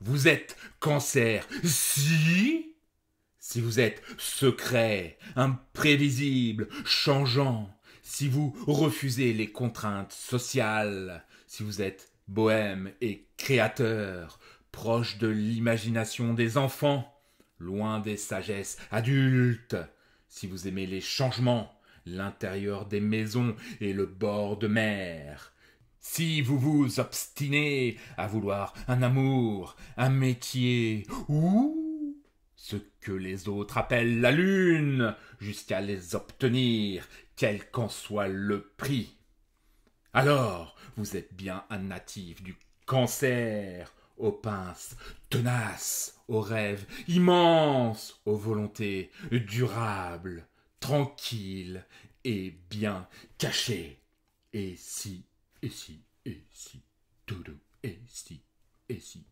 vous êtes cancer. Si si vous êtes secret, imprévisible, changeant, si vous refusez les contraintes sociales, si vous êtes bohème et créateur, proche de l'imagination des enfants, loin des sagesses adultes, si vous aimez les changements, l'intérieur des maisons et le bord de mer, si vous vous obstinez à vouloir un amour, un métier, ou ce que les autres appellent la lune, jusqu'à les obtenir, quel qu'en soit le prix, alors vous êtes bien un natif du cancer, aux pinces, tenace aux rêves, immense aux volontés, durable, tranquille et bien caché. Et si et si, et si, tout et si, et si.